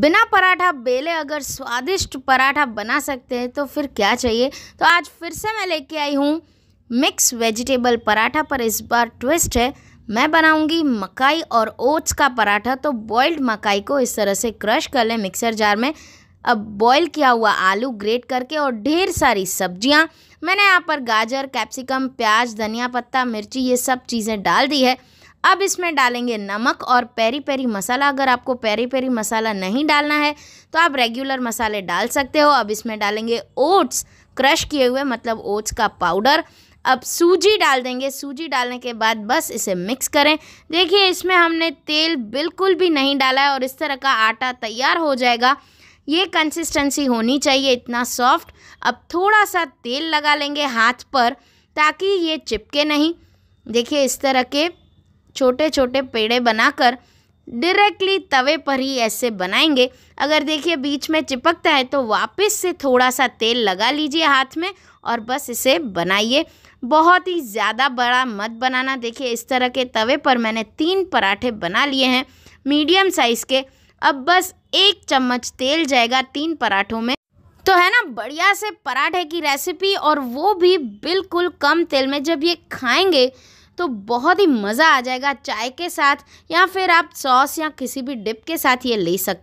बिना पराठा बेले अगर स्वादिष्ट पराठा बना सकते हैं तो फिर क्या चाहिए तो आज फिर से मैं लेके आई हूँ मिक्स वेजिटेबल पराठा पर इस बार ट्विस्ट है मैं बनाऊंगी मकाई और ओट्स का पराठा तो बॉइल्ड मकाई को इस तरह से क्रश कर लें मिक्सर जार में अब बॉईल किया हुआ आलू ग्रेट करके और ढेर सारी सब्जियां मैंने यहाँ पर गाजर कैप्सिकम प्याज धनिया पत्ता मिर्ची ये सब चीज़ें डाल दी है अब इसमें डालेंगे नमक और पेरी पेरी मसाला अगर आपको पेरी पेरी मसाला नहीं डालना है तो आप रेगुलर मसाले डाल सकते हो अब इसमें डालेंगे ओट्स क्रश किए हुए मतलब ओट्स का पाउडर अब सूजी डाल देंगे सूजी डालने के बाद बस इसे मिक्स करें देखिए इसमें हमने तेल बिल्कुल भी नहीं डाला है और इस तरह का आटा तैयार हो जाएगा ये कंसिस्टेंसी होनी चाहिए इतना सॉफ्ट अब थोड़ा सा तेल लगा लेंगे हाथ पर ताकि ये चिपके नहीं देखिए इस तरह के छोटे छोटे पेड़े बनाकर डायरेक्टली तवे पर ही ऐसे बनाएंगे अगर देखिए बीच में चिपकता है तो वापस से थोड़ा सा तेल लगा लीजिए हाथ में और बस इसे बनाइए बहुत ही ज़्यादा बड़ा मत बनाना देखिए इस तरह के तवे पर मैंने तीन पराठे बना लिए हैं मीडियम साइज़ के अब बस एक चम्मच तेल जाएगा तीन पराठों में तो है ना बढ़िया से पराठे की रेसिपी और वो भी बिल्कुल कम तेल में जब ये खाएंगे तो बहुत ही मज़ा आ जाएगा चाय के साथ या फिर आप सॉस या किसी भी डिप के साथ ये ले सकते